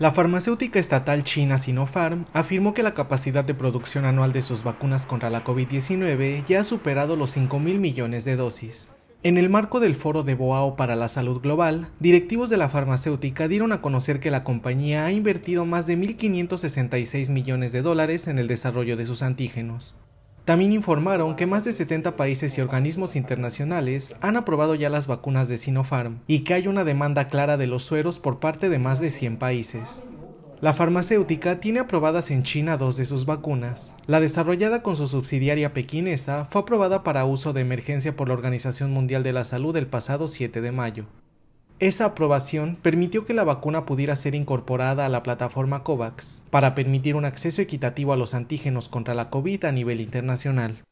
La farmacéutica estatal china Sinopharm afirmó que la capacidad de producción anual de sus vacunas contra la COVID-19 ya ha superado los 5 mil millones de dosis. En el marco del foro de Boao para la Salud Global, directivos de la farmacéutica dieron a conocer que la compañía ha invertido más de 1.566 millones de dólares en el desarrollo de sus antígenos. También informaron que más de 70 países y organismos internacionales han aprobado ya las vacunas de Sinopharm y que hay una demanda clara de los sueros por parte de más de 100 países. La farmacéutica tiene aprobadas en China dos de sus vacunas. La desarrollada con su subsidiaria pequinesa fue aprobada para uso de emergencia por la Organización Mundial de la Salud el pasado 7 de mayo. Esa aprobación permitió que la vacuna pudiera ser incorporada a la plataforma COVAX para permitir un acceso equitativo a los antígenos contra la COVID a nivel internacional.